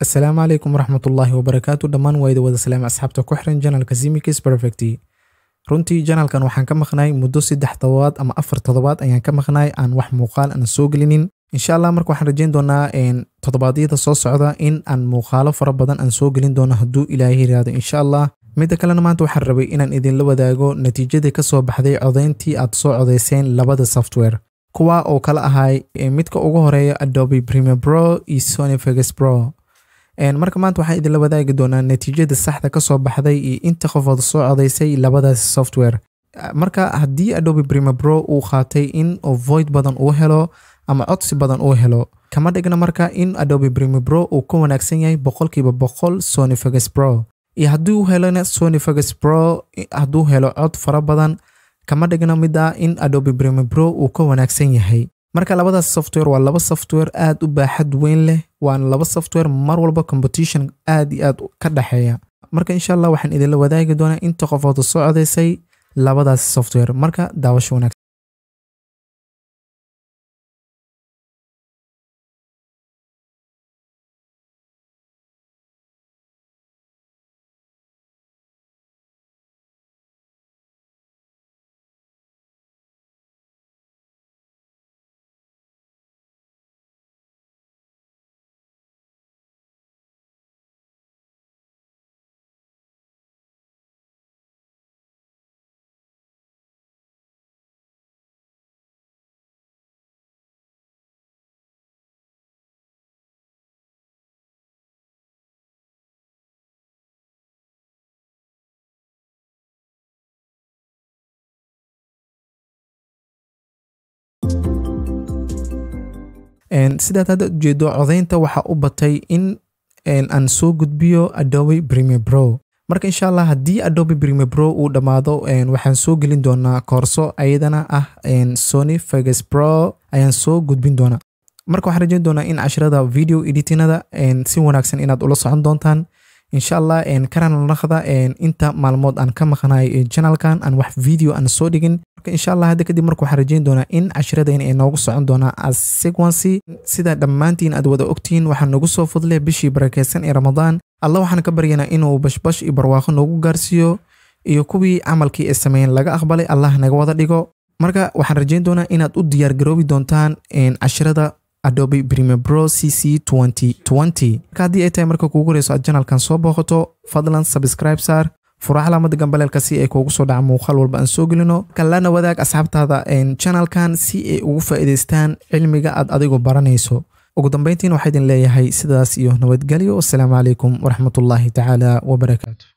asalaamu calaykum waraxmatullaahi wabarakaatu dhammaan waa wada salaam asxaabta ku xiran janalka simikis perfecty runtii janalkan waxaan ka maqnay muddo saddex toddobaad ama afar toddobaad ayaan ka maqnay aan wax muuqaal aan soo gelinin insha allah marka waxaan rajayn doonaa toddobaadyada soo socda in aan muuqaalo fara badan aan soo gelin doono hadduu ilaahay yiraahdo insha allah midda kalena maanta waxaan rabay inaan idinla wadaago natiijadii ka soo baxday codayntii aad soo codayseen labada software kuwa oo kala ahay midka ugu horeeya adobe premier pro iyo sony vegas pro marka maanta waxaan idinla wadaagi doonaa natiijada saxda kasoo baxday iyo inta qofood soo codaysay labadaas software marka haddii adobe prima bro uu qaatay in oo void badan uu helo ama codsi badan uu helo kama dhigna marka in adobe prima bro uu ka wanaagsan yahay boqolkiiba boqol sony vegas bro iyo hadduu helona sony bro hadduu helo cod fara badan kama dhigna mid ah in adobe prima bro uu ka wanaagsan yahay marka labadaas software waa laba software aad u baaxad weyn leh waana laba software mar walba competition aad iyo aad ka dhexeeya marka insha allah waxaan idinla wadaagi doonaa inta qofood socdaysay labadaas software marka daawasho wanaagsan sidaad hadda ujeedo codaynta waxaa u batay in aan soo gudbiyo adobe premiere pro marka insha allah haddii adobe premiere pro uu dhammaado waxaan soo gelin doonaa koorso ayadana ah sony vegas pro ayaan soo gudbin doonaa marka waxaan rajeyn doonaa in casharada video editinada si wanaagsan inaad ula socon doontaan insha allah kanaan lakda inta maalmood aan ka maqnaay channelkan aan wax video aan soo dhigin marka insha allah hadda kadib marka waxaan rajeyn doonaa in cashiradan ay noogu socon doonaa as sida dhammaantiin aad wada ogtihiin waxaa nagu soo fudle bishii barakeysan ee ramadaan allah waxaan ka baryaynaa inuu bashbash iyo barwaaqo noogu gaarsiiyo iyo kuwii camalkii ee sameeyeen laga aqbalay allah naga wada dhigo marka waxaan rajeyn doonaa inaad u diyaargaroobi doontaan cashirada adobe premier pro c c haddii ay tahay marka kuugu horeyso aad janalkan soo booqato fadlan subscribe saar fura calaamada gambaleelka si ay kuugu soo dhaca muuqaal walba aan soo gelino kalana wadaag asxaabtaada janalkan si ay ugu faa'iidaystaan cilmiga aad adigu baranayso ugu dambeyntiin waxaa idin leeyahay sidaas iyo nabadgelyo wasalaamu calaykum waraxmatullaahi tacaala wabarakaatu